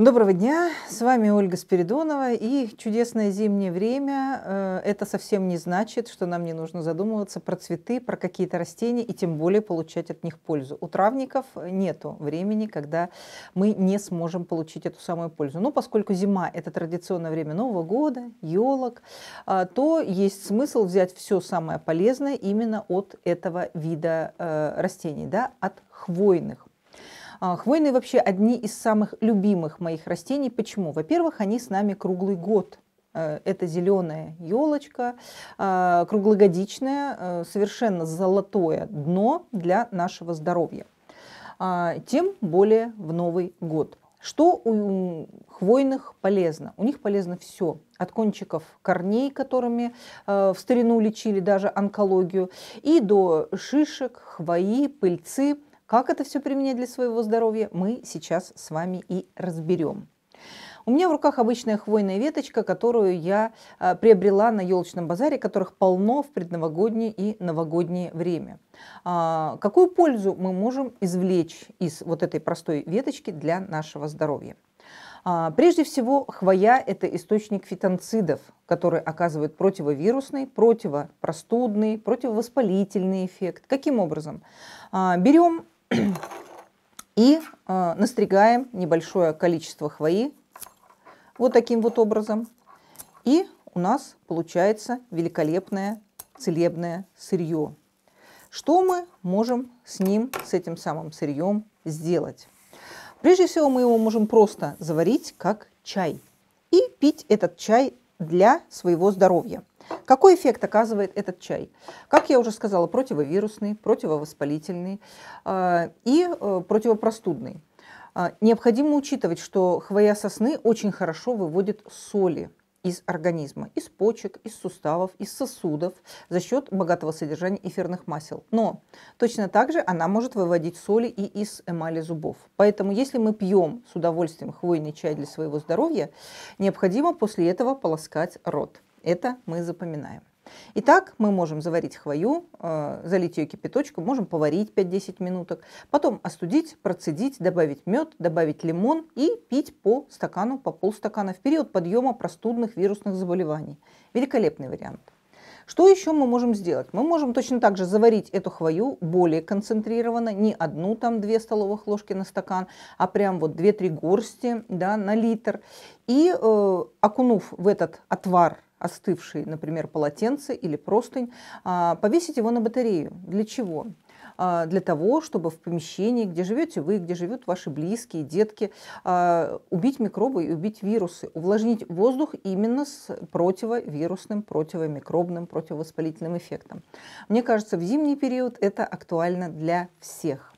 Доброго дня, с вами Ольга Спиридонова и чудесное зимнее время. Э, это совсем не значит, что нам не нужно задумываться про цветы, про какие-то растения и тем более получать от них пользу. У травников нет времени, когда мы не сможем получить эту самую пользу. Но поскольку зима – это традиционное время Нового года, елок, э, то есть смысл взять все самое полезное именно от этого вида э, растений, да, от хвойных. А, хвойные вообще одни из самых любимых моих растений. Почему? Во-первых, они с нами круглый год. Э, это зеленая елочка, а, круглогодичная, э, совершенно золотое дно для нашего здоровья. А, тем более в Новый год. Что у хвойных полезно? У них полезно все. От кончиков корней, которыми э, в старину лечили даже онкологию, и до шишек, хвои, пыльцы – как это все применять для своего здоровья, мы сейчас с вами и разберем. У меня в руках обычная хвойная веточка, которую я а, приобрела на елочном базаре, которых полно в предновогоднее и новогоднее время. А, какую пользу мы можем извлечь из вот этой простой веточки для нашего здоровья? А, прежде всего, хвоя – это источник фитонцидов, которые оказывают противовирусный, противопростудный, противовоспалительный эффект. Каким образом? Берем и э, настригаем небольшое количество хвои вот таким вот образом. И у нас получается великолепное целебное сырье. Что мы можем с ним, с этим самым сырьем сделать? Прежде всего мы его можем просто заварить как чай и пить этот чай для своего здоровья. Какой эффект оказывает этот чай? Как я уже сказала, противовирусный, противовоспалительный а, и э, противопростудный. А, необходимо учитывать, что хвоя сосны очень хорошо выводит соли из организма, из почек, из суставов, из сосудов за счет богатого содержания эфирных масел. Но точно так же она может выводить соли и из эмали зубов. Поэтому если мы пьем с удовольствием хвойный чай для своего здоровья, необходимо после этого полоскать рот. Это мы запоминаем. Итак, мы можем заварить хвою, э, залить ее кипяточком, можем поварить 5-10 минуток, потом остудить, процедить, добавить мед, добавить лимон и пить по стакану, по полстакана в период подъема простудных вирусных заболеваний. Великолепный вариант. Что еще мы можем сделать? Мы можем точно так же заварить эту хвою более концентрированно, не одну там две столовых ложки на стакан, а прям вот две-три горсти да, на литр. И э, окунув в этот отвар остывший, например, полотенце или простынь, а, повесить его на батарею. Для чего? А, для того, чтобы в помещении, где живете вы, где живут ваши близкие, детки, а, убить микробы и убить вирусы, увлажнить воздух именно с противовирусным, противомикробным, противовоспалительным эффектом. Мне кажется, в зимний период это актуально для всех.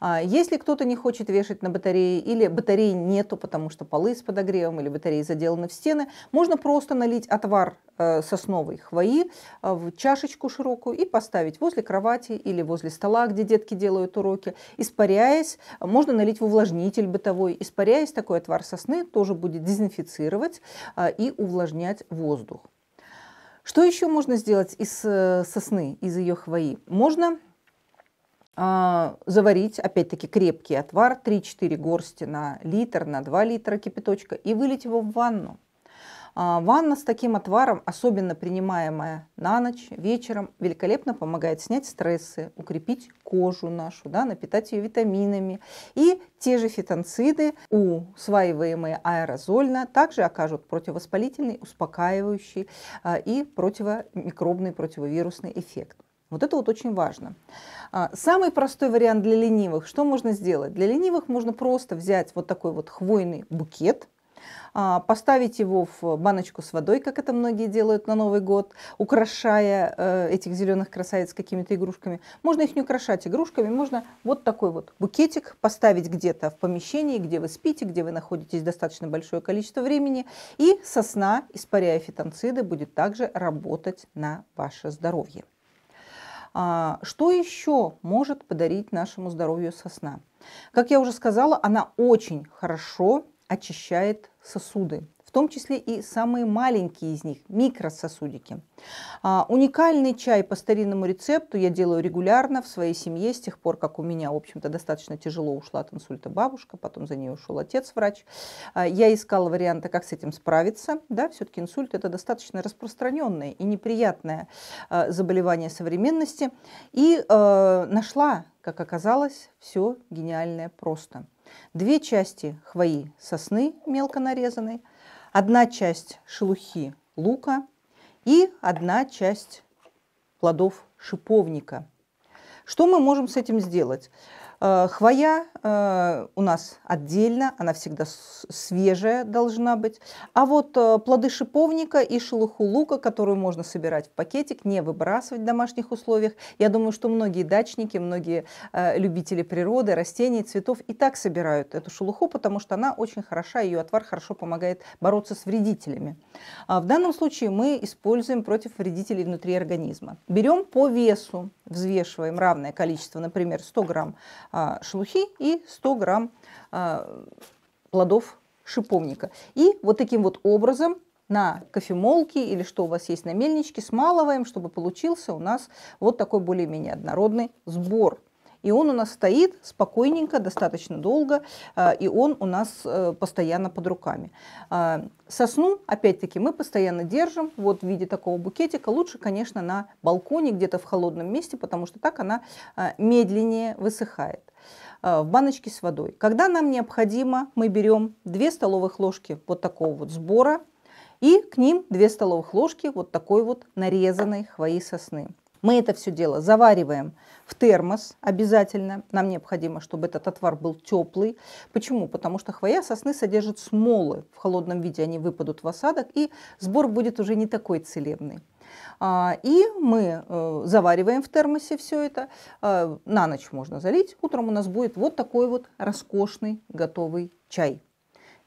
А если кто-то не хочет вешать на батареи, или батареи нету, потому что полы с подогревом, или батареи заделаны в стены, можно просто налить отвар э, сосновой хвои э, в чашечку широкую и поставить возле кровати или возле стола, где детки делают уроки. Испаряясь, можно налить в увлажнитель бытовой. Испаряясь, такой отвар сосны тоже будет дезинфицировать э, и увлажнять воздух. Что еще можно сделать из сосны, из ее хвои? Можно а, заварить, опять-таки, крепкий отвар, 3-4 горсти на литр, на 2 литра кипяточка, и вылить его в ванну. А, ванна с таким отваром, особенно принимаемая на ночь, вечером, великолепно помогает снять стрессы, укрепить кожу нашу, да, напитать ее витаминами. И те же фитонциды, усваиваемые аэрозольно, также окажут противовоспалительный, успокаивающий а, и противомикробный, противовирусный эффект. Вот это вот очень важно. А, самый простой вариант для ленивых. Что можно сделать? Для ленивых можно просто взять вот такой вот хвойный букет, а, поставить его в баночку с водой, как это многие делают на Новый год, украшая э, этих зеленых красавиц какими-то игрушками. Можно их не украшать игрушками, можно вот такой вот букетик поставить где-то в помещении, где вы спите, где вы находитесь достаточно большое количество времени, и сосна, испаряя фитонциды, будет также работать на ваше здоровье. А, что еще может подарить нашему здоровью сосна? Как я уже сказала, она очень хорошо очищает сосуды в том числе и самые маленькие из них, микрососудики. А, уникальный чай по старинному рецепту я делаю регулярно в своей семье с тех пор, как у меня, в общем-то, достаточно тяжело ушла от инсульта бабушка, потом за ней ушел отец-врач. А, я искала варианты, как с этим справиться. Да, все-таки инсульт – это достаточно распространенное и неприятное а, заболевание современности. И а, нашла, как оказалось, все гениальное просто. Две части хвои сосны мелко нарезанной, одна часть шелухи лука и одна часть плодов шиповника. Что мы можем с этим сделать? Э, хвоя э, у нас отдельно, она всегда свежая должна быть. А вот э, плоды шиповника и шелуху лука, которую можно собирать в пакетик, не выбрасывать в домашних условиях. Я думаю, что многие дачники, многие любители природы, растений, цветов и так собирают эту шелуху, потому что она очень хороша, ее отвар хорошо помогает бороться с вредителями. А в данном случае мы используем против вредителей внутри организма. Берем по весу, взвешиваем равное количество, например, 100 грамм а, шелухи и 100 грамм а, плодов шиповника. И вот таким вот образом на кофемолке или что у вас есть на мельничке смалываем, чтобы получился у нас вот такой более-менее однородный сбор. И он у нас стоит спокойненько, достаточно долго, а, и он у нас э, постоянно под руками. А, Сосну, опять-таки, мы постоянно держим вот в виде такого букетика. Лучше, конечно, на балконе, где-то в холодном месте, потому что так она а, медленнее высыхает в баночке с водой. Когда нам необходимо, мы берем 2 столовых ложки вот такого вот сбора и к ним 2 столовых ложки вот такой вот нарезанной хвои сосны. Мы это все дело завариваем в термос обязательно. Нам необходимо, чтобы этот отвар был теплый. Почему? Потому что хвоя сосны содержит смолы. В холодном виде они выпадут в осадок, и сбор будет уже не такой целебный. А, и мы э, завариваем в термосе все это. А, на ночь можно залить. Утром у нас будет вот такой вот роскошный готовый чай.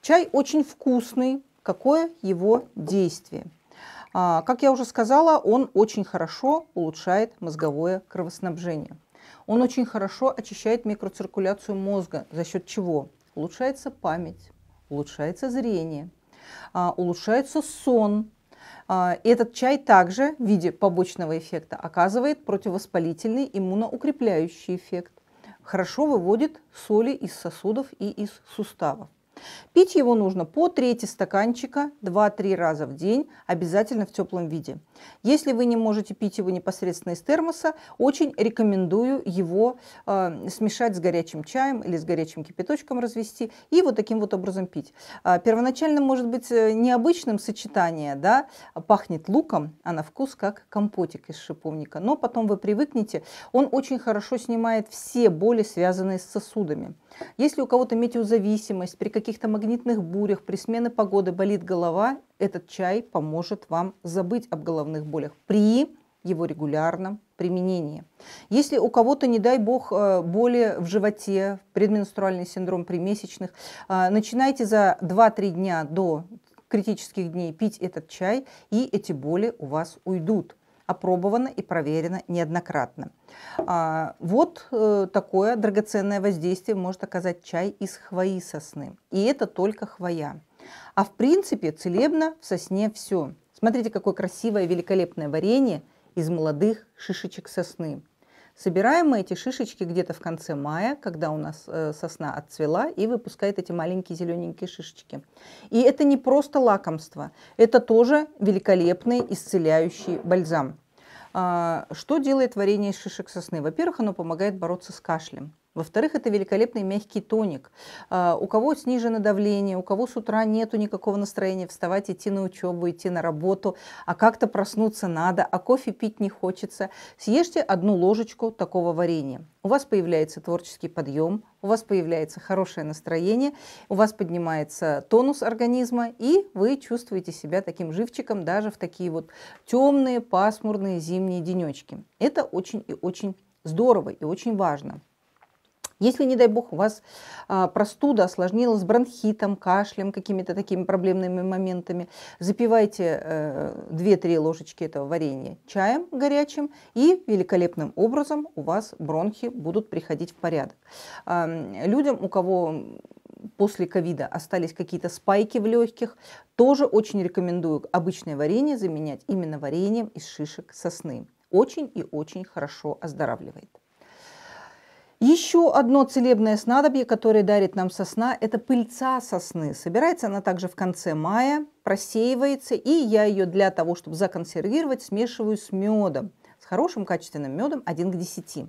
Чай очень вкусный. Какое его действие? А, как я уже сказала, он очень хорошо улучшает мозговое кровоснабжение. Он очень хорошо очищает микроциркуляцию мозга, за счет чего улучшается память, улучшается зрение, а, улучшается сон. А, этот чай также в виде побочного эффекта оказывает противовоспалительный иммуноукрепляющий эффект. Хорошо выводит соли из сосудов и из суставов. Пить его нужно по трети стаканчика 2-3 раза в день, обязательно в теплом виде. Если вы не можете пить его непосредственно из термоса, очень рекомендую его э, смешать с горячим чаем или с горячим кипяточком развести и вот таким вот образом пить. А, первоначально может быть э, необычным сочетание, да, пахнет луком, а на вкус как компотик из шиповника, но потом вы привыкнете, он очень хорошо снимает все боли, связанные с сосудами. Если у кого-то метеозависимость, при каких каких-то магнитных бурях, при смене погоды болит голова, этот чай поможет вам забыть об головных болях при его регулярном применении. Если у кого-то, не дай бог, э, боли в животе, предменструальный синдром при месячных, э, начинайте за 2-3 дня до критических дней пить этот чай, и эти боли у вас уйдут опробовано и проверено неоднократно. А, вот э, такое драгоценное воздействие может оказать чай из хвои сосны. И это только хвоя. А в принципе целебно в сосне все. Смотрите, какое красивое, великолепное варенье из молодых шишечек сосны. Собираем мы эти шишечки где-то в конце мая, когда у нас э, сосна отцвела и выпускает эти маленькие зелененькие шишечки. И это не просто лакомство, это тоже великолепный исцеляющий бальзам. А, что делает варенье из шишек сосны? Во-первых, оно помогает бороться с кашлем. Во-вторых, это великолепный мягкий тоник. А, у кого снижено давление, у кого с утра нету никакого настроения вставать, идти на учебу, идти на работу, а как-то проснуться надо, а кофе пить не хочется, съешьте одну ложечку такого варенья. У вас появляется творческий подъем, у вас появляется хорошее настроение, у вас поднимается тонус организма, и вы чувствуете себя таким живчиком даже в такие вот темные, пасмурные зимние денечки. Это очень и очень здорово и очень важно. Если, не дай бог, у вас а, простуда осложнилась бронхитом, кашлем, какими-то такими проблемными моментами, запивайте 2-3 э, ложечки этого варенья чаем горячим, и великолепным образом у вас бронхи будут приходить в порядок. А, людям, у кого после ковида остались какие-то спайки в легких, тоже очень рекомендую обычное варенье заменять именно вареньем из шишек сосны. Очень и очень хорошо оздоравливает. Еще одно целебное снадобье, которое дарит нам сосна, это пыльца сосны. Собирается она также в конце мая, просеивается, и я ее для того, чтобы законсервировать, смешиваю с медом, с хорошим качественным медом 1 к 10.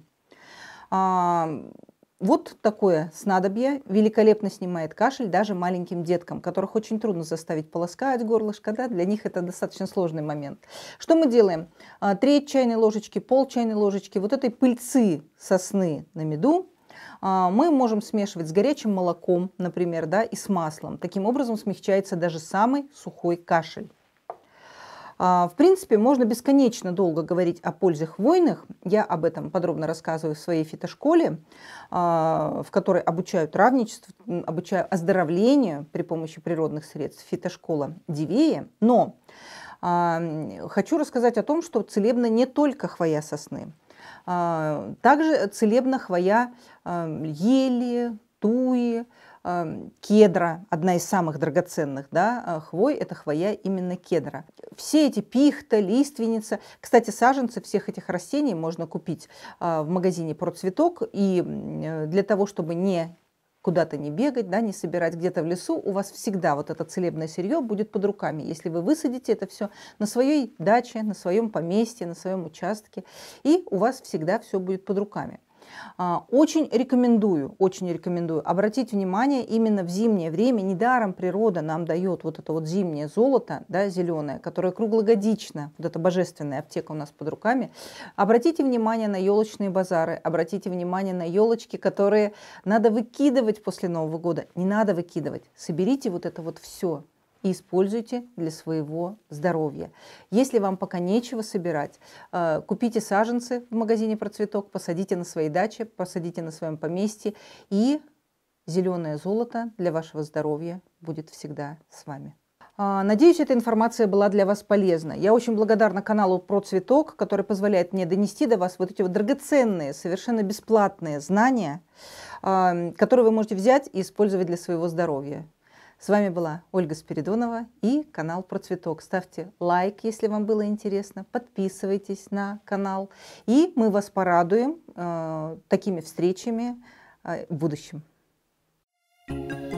Вот такое снадобье великолепно снимает кашель даже маленьким деткам, которых очень трудно заставить полоскать горлышко, да, для них это достаточно сложный момент. Что мы делаем? А, треть чайной ложечки, пол чайной ложечки вот этой пыльцы сосны на меду а, мы можем смешивать с горячим молоком, например, да, и с маслом. Таким образом смягчается даже самый сухой кашель. А, в принципе, можно бесконечно долго говорить о пользе хвойных. Я об этом подробно рассказываю в своей фитошколе, а, в которой обучаю травничеству, обучаю оздоровлению при помощи природных средств. Фитошкола Дивея. Но а, хочу рассказать о том, что целебна не только хвоя сосны. Также целебна хвоя ели, туи, Эм, кедра, одна из самых драгоценных да, э, хвой, это хвоя именно кедра. Все эти пихта, лиственница. Кстати, саженцы всех этих растений можно купить э, в магазине про цветок. И э, для того, чтобы не куда-то не бегать, да, не собирать где-то в лесу, у вас всегда вот это целебное сырье будет под руками. Если вы высадите это все на своей даче, на своем поместье, на своем участке, и у вас всегда все будет под руками. А, очень рекомендую, очень рекомендую обратить внимание именно в зимнее время. Недаром природа нам дает вот это вот зимнее золото, да, зеленое, которое круглогодично, вот эта божественная аптека у нас под руками. Обратите внимание на елочные базары, обратите внимание на елочки, которые надо выкидывать после Нового года. Не надо выкидывать. Соберите вот это вот все, и используйте для своего здоровья. Если вам пока нечего собирать, э, купите саженцы в магазине «Процветок», посадите на своей даче, посадите на своем поместье, и зеленое золото для вашего здоровья будет всегда с вами. А, надеюсь, эта информация была для вас полезна. Я очень благодарна каналу «Про цветок», который позволяет мне донести до вас вот эти вот драгоценные, совершенно бесплатные знания, а, которые вы можете взять и использовать для своего здоровья. С вами была Ольга Спиридонова и канал Про Цветок. Ставьте лайк, если вам было интересно, подписывайтесь на канал, и мы вас порадуем э, такими встречами э, в будущем. thank you